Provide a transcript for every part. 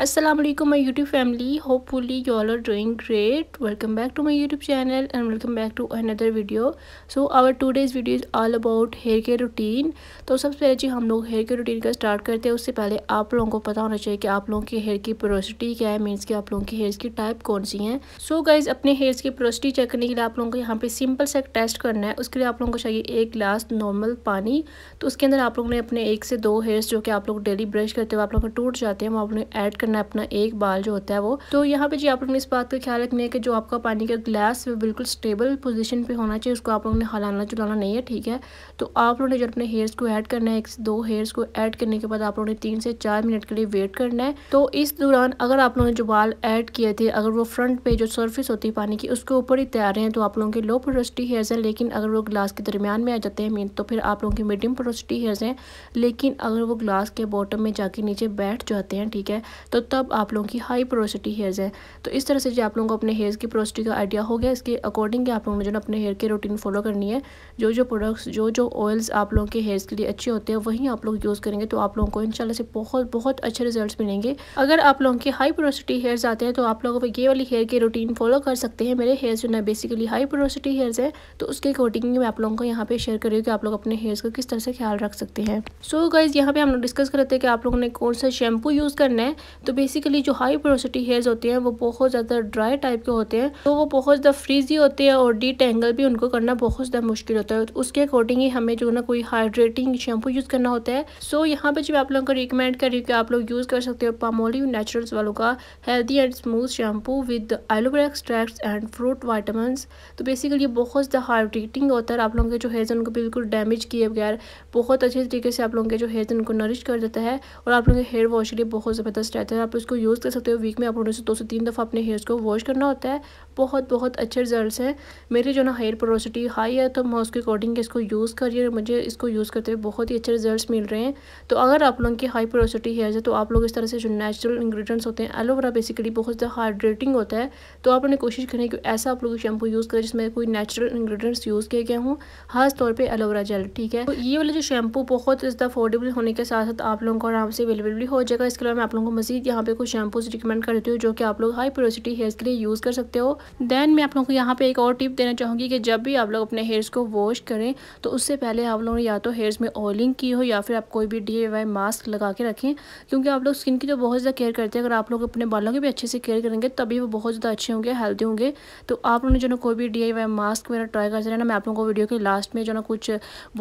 Aslam my YouTube YouTube family hopefully you all are doing great welcome back to my YouTube channel and welcome back to another video so our today's video is all about hair care routine तो सबसे पहले जी हम लोग hair care routine का start करते हैं उससे पहले आप लोगों को पता होना चाहिए कि आप लोगों के हेयर की प्रोसिटी क्या है मीन्स कि आप लोगों की हेयर्स की टाइप कौन सी है सो so गाइज अपने हेयर्स की प्रोसिटी चेक करने के लिए आप लोगों को यहाँ पे सिंपल एक टेस्ट करना है उसके लिए आप लोगों को चाहिए एक गिलास नॉर्मल पानी तो उसके अंदर आप लोगों ने अपने एक से दो हेयर्स जो कि आप लोग डेली ब्रश करते हो आप लोगों को टूट जाते हैं वो आप लोग ऐड करना है अपना एक बाल जो होता है वो तो यहाँ पे जी आप लोगों ने इस बात का ख्याल रखना है कि जो आपका पानी का ग्लास वो बिल्कुल स्टेबल पोजिशन पर होना चाहिए उसको आप लोगों ने हलाना चलाना नहीं है ठीक है तो आप लोगों ने जो अपने हेयर्स को ऐड करना है एक से दो हेयर्स को ऐड करने के बाद आप लोगों ने तीन से चार मिनट के लिए वेट करना है तो इस दौरान अगर आप लोगों ने जो बाल ऐड किए थे अगर वो फ्रंट पे जो सर्फिस होती है पानी की उसके ऊपर ही तैयार हैं तो आप लोगों के लो प्रोसिटी हेयर्स हैं लेकिन अगर वो ग्लास के दरमियान में आ जाते हैं मीन तो फिर आप लोगों के मीडियम प्रोसिटी हेयर्स हैं लेकिन अगर वो ग्लास के बॉटम में जाके नीचे बैठ जाते हैं ठीक है तो तो तब आप लोगों की हाई प्रोसिटी हेयर्स हैं तो इस तरह से जो आप लोगों को अपने हेयर्स की प्रोसिटी का आइडिया हो गया इसके अकॉर्डिंग आप लोगों ने जो अपने हेयर के रूटीन फॉलो करनी है जो जो प्रोडक्ट्स जो जो ऑयल्स आप लोगों के हेयर्स के लिए अच्छे होते हैं वही आप लोग यूज़ करेंगे तो आप लोगों को इन से बहुत बहुत अच्छे रिजल्ट मिलेंगे अगर आप लोगों के हाई प्रोसिटी हेयर्स आते हैं तो आप लोगों को ये वाली हेयर के रूटीन फॉलो कर सकते हैं मेरे हेयर्स जो ना बेसिकली हाई प्रोसिटी हेयर्स हैं तो उसके अकॉर्डिंग मैं आप लोगों को यहाँ पे शेयर कर कि आप लोग अपने हेयर्स का किस तरह से ख्याल रख सकते हैं सो गाइज यहाँ पे हम लोग डिस्कस करते हैं कि आप लोगों ने कौन सा शैम्पू यूज़ करना है तो बेसिकली जो हाई पोरोसिटी हेयर्स होते हैं वो बहुत ज़्यादा ड्राई टाइप के होते हैं तो वो बहुत ज़्यादा फ्रीजी होते हैं और डी टेंगल भी उनको करना बहुत ज़्यादा मुश्किल होता है उसके अकॉर्डिंग ही हमें जो ना कोई हाइड्रेटिंग शैम्पू यूज़ करना होता है सो यहाँ पर जब आप लोगों को रिकमेंड कर रही हूँ कि आप लोग यूज़ कर सकते हो पामोलिव नेचुरल्स वालों का healthy and smooth shampoo with aloe vera extracts and fruit vitamin तो बेसिकली बहुत ज़्यादा हाइड्रेटिंग होता है आप लोगों के जो हेयर उनको बिल्कुल डैमेज किए बगैर बहुत अच्छे तरीके से आप लोगों के जो हेयर उनको नरिश कर देता है और आप लोगों के हेयर वॉश के लिए बहुत ज़बरदस्त रहता है जाता है आप उसको यूज़ कर सकते हो वीक में आप उन्हें से दो से तीन दफ़ा अपने हेयर्स को वॉश करना होता है बहुत बहुत अच्छे रिजल्ट्स हैं मेरी जो ना हेयर प्रोसिटी हाई है तो मैं उसके अकॉर्डिंग इसको यूज़ करिए मुझे इसको यूज़ करते हुए बहुत ही अच्छे रिजल्ट मिल रहे हैं तो अगर आप लोगों की हाई प्रोसिटी हेयर्स है तो आप लोग इस तरह से जो नेचुरल इंग्रीडियंट्स होते हैं एलोवेरा बेसिकली बहुत ज़्यादा हाइड्रेटिंग होता है तो आप उन्हें कोशिश करें कि ऐसा आप लोग शैम्पू यूज़ करें जिसमें कोई नेचुरल इंग्रीडियंट्स यूज़ किए गए हों खास तौर पर एलोवेरा जेल ठीक है तो ये वाला जो शैम्पू बहुत ज़्यादा अफोर्डेबल होने के साथ साथ आप लोगों को आराम से अवेलेबल भी हो जाएगा इसके अलावा मैं आप लोगों को मजीद मजीद यहाँ पे कुछ शैम्पूज रिकमेंड कर देती हूँ जो कि आप लोग हाई प्योरिसिटी हेयर्स के लिए यूज़ कर सकते हो दैन मैं आप लोगों को यहाँ पे एक और टिप देना चाहूँगी कि जब भी आप लोग अपने हेयर्स को वॉश करें तो उससे पहले आप लोगों ने या तो हेयर्स में ऑयलिंग की हो या फिर आप कोई भी डी मास्क लगा के रखें क्योंकि आप लोग स्किन की तो बहुत ज़्यादा केयर करते हैं अगर आप लोग अपने बालों की भी अच्छे से केयर करेंगे तभी वो बहुत ज़्यादा अच्छे होंगे हेल्दी होंगे तो आप लोगों ने जो ना कोई भी डी मास्क वगैरह ट्राई करते रहना मैं आप लोगों को वीडियो के लास्ट में जो ना कुछ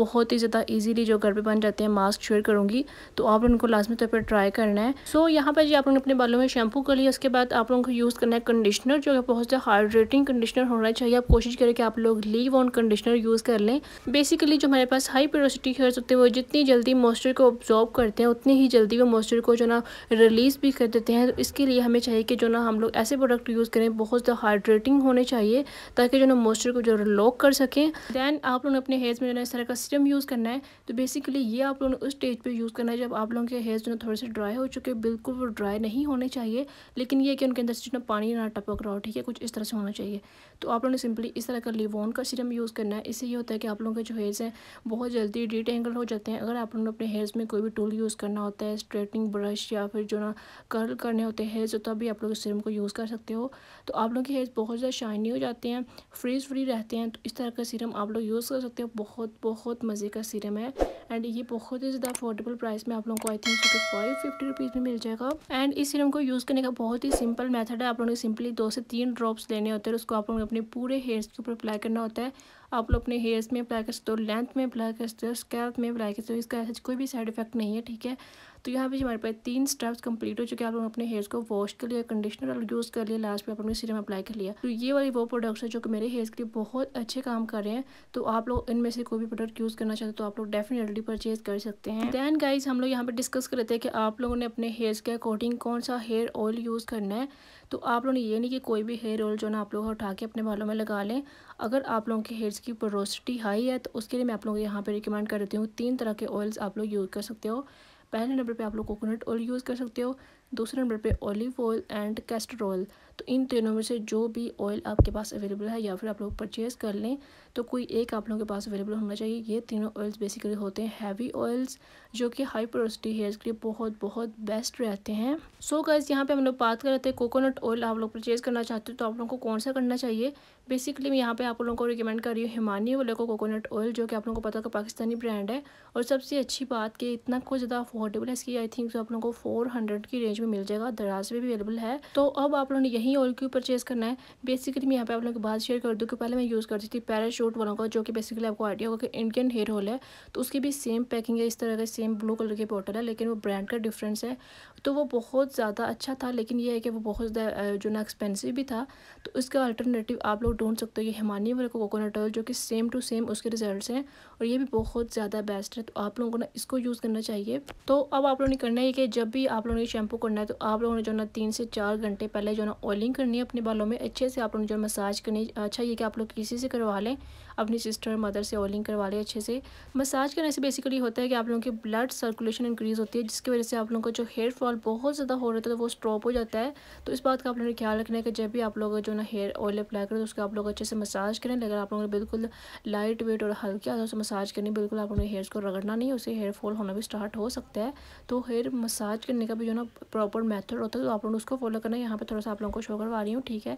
बहुत ही ज़्यादा ईजिली जो घर पर बन जाते हैं मास्क शेयर करूँगी तो आप उनको में तौर पर ट्राई करना है सो so, यहाँ पर जी आप लोगों ने अपने बालों में शैम्पू कर लिया उसके बाद आप लोगों को यूज़ करना है कंडीशनर जो बहुत ज़्यादा हाइड्रेटिंग कंडीशनर होना चाहिए आप कोशिश करें कि आप लोग लीव ऑन कंडीशनर यूज़ कर लें बेसिकली जो हमारे पास हाई प्योरसिटी हेयर्स होते हैं वो जितनी जल्दी मॉइस्चर को ऑब्जॉर्व करते हैं उतनी ही जल्दी वो मॉइस्चर को जो ना रिलीज़ भी कर देते हैं तो इसके लिए हमें चाहिए कि जो ना हम लोग ऐसे प्रोडक्ट यूज़ करें बहुत ज़्यादा हाइड्रेटिंग होने चाहिए ताकि जो ना मॉइस्चर को जो लॉक कर सकें दैन आप लोगों ने अपने हेयर्स में जो ना इस तरह का सिस्टम यूज़ करना है तो बेसिकली ये आप लोगों ने उस स्टेज पर यूज़ करना है जब आप लोगों के हेयर जो ना थोड़े से ड्राई हो चुके बिल्कुल ड्राई नहीं होने चाहिए लेकिन ये कि उनके अंदर से जितना पानी ना टपक रहा हो ठीक है कुछ इस तरह से होना चाहिए तो आप लोगों ने सिंपली इस तरह का लिवोन का सीरम यूज़ करना है इससे ये होता है कि आप लोगों के जो हेयर्स हैं बहुत जल्दी डिटेंगल हो जाते हैं अगर आप लोगों ने अपने हेयर्स में कोई भी टूल यूज़ करना होता है स्ट्रेटनिंग ब्रश या फिर जो ना कर्ल करने होते हैं हेयर्स तो तभी आप लोग इस सीरम को यूज़ कर सकते हो तो आप लोगों के हेयर्स बहुत ज़्यादा शाइनी हो जाते हैं फ्रीज फ्री रहते हैं तो इस तरह का सीरम आप लोग यूज़ कर सकते हो बहुत बहुत मज़े का सीरम है एंड ये बहुत ही ज़्यादा अफोर्डेबल प्राइस में आप लोगों को I think five fifty rupees में मिल जाएगा एंड इस सीरम को यूज़ करने का बहुत ही सिंपल मेथड है आप लोगों ने सिंपली दो से तीन ड्रॉप्स लेने होते हैं उसको आप लोगों ने अपने पूरे हेयर्स के ऊपर अप्लाई करना होता है आप लोग अपने हेयर्स में अप्लाई कर सकते हो लेंथ में अप्लाई कर सकते हो स्कैल्प में अप्लाई कर सकते हो इसका ऐसा कोई भी साइड इफेक्ट नहीं है ठीक है तो यहाँ पे हमारे पास तीन स्टेप्स कंप्लीट हो चुके हैं आप लोग अपने हेयर्स को वॉश कर लिया कंडीशनर और यूज़ कर लिया लास्ट में आपने सीरम अप्लाई कर लिया तो ये वाली वो प्रोडक्ट्स है जो कि मेरे हेयर्स के लिए बहुत अच्छे काम कर रहे हैं तो आप लोग इनमें से कोई भी प्रोडक्ट यूज़ करना चाहते तो आप लोग डेफिनेटली परचेज कर सकते हैं दैन गाइज हम लोग यहाँ पर डिस्कस कर लेते हैं कि आप लोगों ने अपने हेयर्स के अकॉर्डिंग कौन सा हेयर ऑयल यूज़ करना है तो आप लोगों ने ये नहीं कि कोई भी हेयर ऑयल जो ना आप लोग उठा के अपने बालों में लगा लें अगर आप लोगों के हेयर्स की पोरोसिटी हाई है तो उसके लिए मैं आप लोगों को यहाँ पर रिकमेंड कर देती हूँ तीन तरह के ऑयल्स आप लोग यूज़ कर सकते हो पहले नंबर पे आप लोग कोकोनट ऑयल यूज़ कर सकते हो दूसरे नंबर पे olive oil and castor oil तो इन तीनों में से जो भी ऑयल आपके पास अवेलेबल है या फिर आप लोग परचेज़ कर लें तो कोई एक आप लोगों के पास अवेलेबल होना चाहिए ये तीनों ऑयल्स बेसिकली होते हैं हैवी ऑयल्स जो कि हाई प्रोसिटी हेयर्स के लिए बहुत बहुत बेस्ट रहते हैं सो गाइज यहाँ पे हम लोग बात कर रहे थे कोकोनट ऑयल आप लोग परचेज़ करना चाहते हो तो आप लोगों को कौन सा करना चाहिए बेसिकली मैं यहाँ पे आप लोगों को रिकमेंड कर रही हूँ हिमानी वाले को कोकोनट ऑयल जो कि आप लोगों को पता है पाकिस्तानी ब्रांड है और सबसे अच्छी बात कि इतना कुछ ज़्यादा अफोर्डेबल है इसकी आई थिंक आप लोगों को फोर हंड्रेड की रेंज में मिल जाएगा दराज में भी अवेलेबल है तो अब आप लोगों ने यही नहीं ऑयल क्यूब परचेज़ करना है बेसिकली मैं यहाँ पे आप लोगों के बाद शेयर कर दूँ कि पहले मैं यूज़ करती थी पैराशूट वालों का जो कि बेसिकली आपको आइडिया होगा कि इंडियन हेयर होल है तो उसकी भी सेम पैकिंग है इस तरह का सेम ब्लू कलर की बॉटल है लेकिन वो ब्रांड का डिफरेंस है तो वो बहुत ज़्यादा अच्छा था लेकिन ये है कि वो बहुत जो ना एक्सपेंसिव भी था तो उसका अल्टरनेटिव आप लोग ढूंढ सकते हो ये हिमानी वाले का कोकोनट ऑयल जो कि सेम टू सेम उसके रिजल्ट हैं और ये भी बहुत ज़्यादा बेस्ट है तो आप लोगों को ना इसको यूज़ करना चाहिए तो अब आप लोगों ने करना है कि जब भी आप लोगों ने शैम्पू करना है तो आप लोगों ने जो ना तीन से चार घंटे पहले जो ना ऑयल ऑयलिंग करनी है अपने बालों में अच्छे से आप लोगों ने जो मसाज करनी अच्छा ये कि आप लोग किसी से करवा लें अपनी सिस्टर मदर से ऑयलिंग करवा लें अच्छे से मसाज करने से बेसिकली होता है कि आप लोगों की ब्लड सर्कुलेशन इंक्रीज़ होती है जिसकी वजह से आप लोगों का जो हेयर फॉल बहुत ज़्यादा हो रहा था तो वो स्ट्रॉप हो जाता है तो इस बात का आप लोगों ने ख्याल रखना है कि जब भी आप लोग जो ना हेयर ऑयल अप्लाई करें तो उसका आप लोग अच्छे से मसाज करें अगर आप लोगों ने बिल्कुल लाइट वेट और हल्के आदत से मसाज करनी बिल्कुल आप लोगों ने हेयर्स को रगड़ना नहीं उसे हेयर फॉल होना भी स्टार्ट हो सकता है तो हेयर मसाज करने का भी जो ना प्रॉपर मैथड होता है तो आप लोग उसको फॉलो करना यहाँ पर थोड़ा सा आप लोगों को शो करवा रही हूँ ठीक है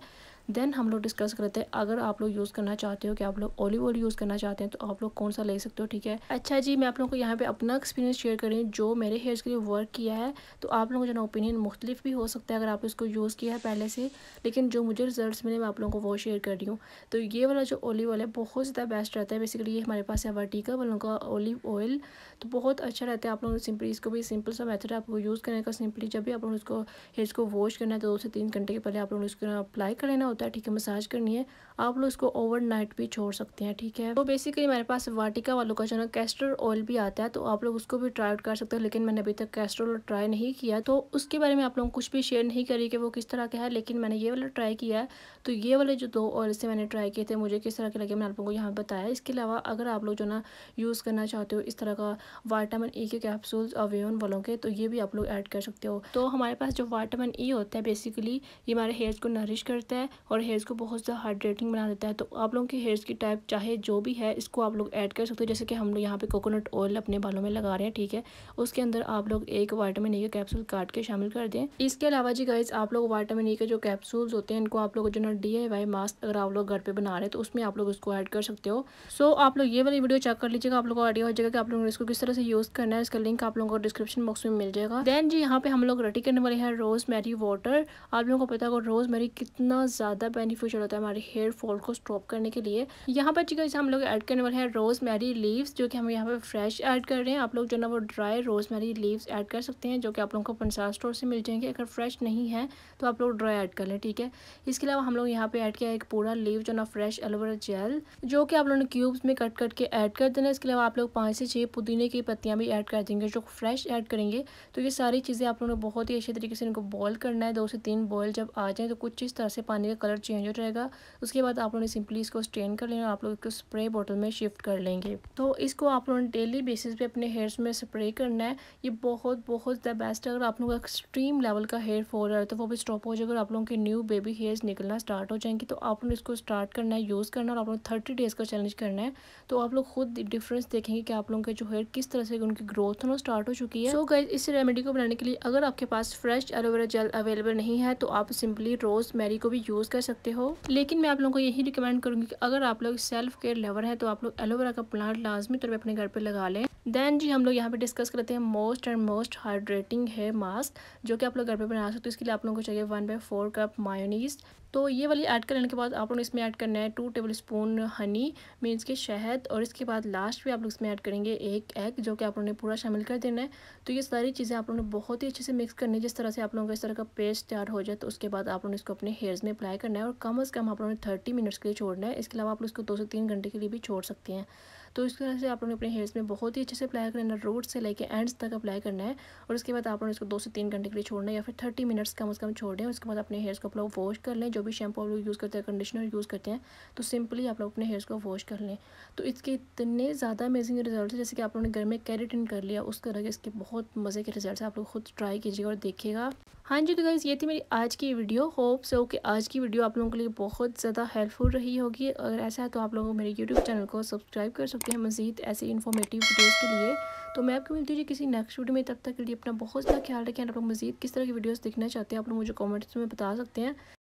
देन हम लोग डिस्कस करते हैं अगर आप लोग यूज़ करना चाहते हो कि आप लोग ऑलिव ऑयल यूज़ करना चाहते हैं तो आप लोग कौन सा ले सकते हो ठीक है अच्छा जी मैं आप लोगों को यहाँ पे अपना एक्सपीरियंस शेयर कर रही हूँ जो मेरे हेयर्स के लिए वर्क किया है तो आप लोगों का जो ओपिनियन मुख्तलिफ भी हो सकता है अगर आप इसको यूज़ किया है पहले से लेकिन जो मुझे रिजल्ट मिले मैं आप लोगों को वो शेयर कर रही हूँ तो ये वाला जो ऑलिव ऑयल है बहुत ज़्यादा बेस्ट रहता है बेसिकली ये हमारे पास है वर्टिका वालों का ऑलिव ऑयल तो बहुत अच्छा रहता है आप लोगों ने सिंपली इसको भी सिंपल सा मेथड है आपको यूज़ करने का सिंपली जब भी आप लोग उसको हेयर्स को वॉश करना है तो दो से तीन घंटे के पहले आप लोगों ने इसको अप्लाई कर लेना होता है ठीक है मसाज करनी है आप लोग इसको ओवरनाइट भी छोड़ सकते हैं ठीक है तो बेसिकली मेरे पास वाटिका वालों का जो ना कैस्टर ऑयल भी आता है तो आप लोग उसको भी ट्राई कर सकते हो लेकिन मैंने अभी तक कैस्टर ऑयल ट्राई नहीं किया तो उसके बारे में आप लोग कुछ भी शेयर नहीं करी कि वो किस तरह का है लेकिन मैंने ये वाला ट्राई किया है तो ये वाले जो दो ऑयल से मैंने ट्राई किए थे मुझे किस तरह के लगे मैंने आप लोगों को यहाँ बताया इसके अलावा अगर आप लोग जो ना यूज़ करना चाहते हो इस तरह का वाइटामिन ई e के कैप्सूल्स अवेन वालों के तो ये भी आप लोग ऐड कर सकते हो तो हमारे पास जो वाइटामिन ई e होता है बेसिकली ये हमारे हेयर को नरिश करता है और हेयर्स को बहुत ज़्यादा हाइड्रेटिंग बना देता है तो आप लोगों के हेयर्स की टाइप चाहे जो भी है इसको आप लोग ऐड कर सकते हो जैसे कि हम लोग यहाँ पे कोकोनट ऑयल अपने बालों में लगा रहे हैं ठीक है उसके अंदर आप लोग एक वाइटामिन ई का कैप्सूल काट के शामिल कर दें इसके अलावा जी गाइज आप लोग वाइटामिन ई के जो कैप्सूल्स होते हैं इनको आप लोग जो ना डी मास्क अगर आप लोग घर पर बना रहे हैं तो उसमें आप लोग उसको ऐड कर सकते हो सो आप लोग ये वाली वीडियो चेक कर लीजिएगा आप लोग को आइडिया हो जाएगा कि आप लोगों ने इसको किस तरह से यूज़ करना है इसका लिंक आप लोगों को डिस्क्रिप्शन बॉक्स में मिल जाएगा देन जी यहाँ पे हम लोग रेडी करने वाले हैं रोज़ मैरी वाटर आप लोगों को पता होगा रोज़ मैरी कितना ज़्यादा ज़्यादा बेनिफिशियल होता है हमारे हेयर फॉल को स्टॉप करने के लिए यहाँ पर चिकन हम लोग ऐड करने वाले हैं रोज़ मैरी लीव्स जो कि हम यहाँ पर फ्रेश ऐड कर रहे हैं आप लोग जो ना वो dry rosemary leaves add कर सकते हैं जो कि आप लोगों को पंसार स्टोर से मिल जाएंगे अगर फ्रेश नहीं है तो आप लोग ड्राई ऐड कर लें ठीक है इसके अलावा हम लोग यहाँ पर ऐड किया एक पूरा लीव जो ना फ्रेश एलोवेरा जेल जो कि आप लोगों ने क्यूब्स में कट करके ऐड कर देना इसके अलावा आप लोग पाँच से छः पुदीने की पत्तियाँ भी ऐड कर देंगे जो फ्रेश ऐड करेंगे तो ये सारी चीज़ें आप लोगों ने बहुत ही अच्छे तरीके से इनको बॉयल करना है दो से तीन बॉयल जब आ जाए तो कुछ इस तरह से पानी का कलर चेंज हो जाएगा उसके बाद आप लोगों ने सिंपली इसको स्ट्रेन कर लेना आप लोग इसको स्प्रे बॉटल में शिफ्ट कर लेंगे तो इसको आप लोगों ने डेली बेसिस पे अपने हेयर्स में स्प्रे करना है ये बहुत बहुत द बेस्ट है अगर आप लोगों का एक्सट्रीम लेवल का हेयर फॉल है तो वो भी स्टॉप हो जाएगा आप लोगों के न्यू बेबी हेयर्स निकलना स्टार्ट हो जाएंगे तो आप लोगों ने इसको स्टार्ट करना है यूज़ करना और आप लोग थर्टी डेज़ का चैलेंज करना है तो आप लोग खुद डिफरेंस देखेंगे कि आप लोगों के जो हेयर किस तरह से उनकी ग्रोथ होना स्टार्ट हो चुकी है सो so इस रेमेडी को बनाने के लिए अगर आपके पास फ्रेश एलोवेरा जेल अवेलेबल नहीं है तो आप सिंपली रोज़ मैरी को भी यूज़ कर कर सकते हो लेकिन मैं आप लोगों को यही रिकमेंड करूँगी कि अगर आप लोग सेल्फ केयर लेवर हैं तो आप लोग एलोवेरा का प्लांट लाजमी तौर पर अपने घर पर लगा लें देन जी हम लोग यहाँ पे डिस्कस करते हैं most and most hydrating hair mask जो कि आप लोग घर पे बना सकते हो इसके लिए आप लोगों को चाहिए one by four cup mayonnaise तो ये वाली ऐड लेने के बाद आप लोग इसमें ऐड करना है two tablespoon honey means के शहद और इसके बाद लास्ट भी आप लोग इसमें ऐड करेंगे एक एग जो कि आप लोगों ने पूरा शामिल कर देना है तो ये सारी चीज़ें आप लोगों ने बहुत ही अच्छे से मिक्स करनी है जिस तरह से आप लोगों का इस तरह का पेस्ट तैयार हो जाए तो उसके बाद आप लोगों ने इसको अपने हेयर्स में अप्लाई करना है और कम अज़ कम आप लोगों ने थर्टी मिनट्स के लिए छोड़ना है इसके अलावा आप लोग इसको दो से तीन घंटे के लिए भी छोड़ सकते हैं तो इस तरह से आप लोगों ने अपने हेयर्स में बहुत ही अच्छे से अप्लाई करना है रूट से लेकर एंड्स तक अप्लाई करना है और उसके बाद आप लोगों ने इसको दो से तीन घंटे के लिए छोड़ना है या फिर थर्टी मिनट्स कम अज़ कम छोड़ दें उसके बाद अपने हेयर्स को आप लोग वॉश कर लें जो भी शैम्पू आप लोग यूज़ करते हैं कंडीशनर यूज़ करते हैं तो सिंपली आप लोग अपने हेयर्स को वॉश कर लें तो इसके इतने ज़्यादा अमेजिंग रिजल्ट है जैसे कि आप लोगों ने घर में कैरेटिन कर लिया उस तरह के इसके बहुत मज़े के रिजल्ट आप लोग खुद ट्राई कीजिएगा और देखिएगा हाँ जी तो गाइज़ ये थी मेरी आज की वीडियो होप सो कि आज की वीडियो आप लोगों के लिए बहुत ज़्यादा हेल्पफुल रही होगी अगर ऐसा है तो आप लोग मेरे यूट्यूब चैनल को सब्सक्राइब कर सकते चुके हैं मज़ीद ऐसे इन्फॉर्मेटिव वीडियोस के लिए तो मैं आपको मिलती हूँ किसी नेक्स्ट वीडियो में तब तक के लिए अपना बहुत ज़्यादा ख्याल रखें आप लोग मज़ीद किस तरह की वीडियोज़ देखना चाहते हैं आप लोग मुझे कॉमेंट्स में बता सकते हैं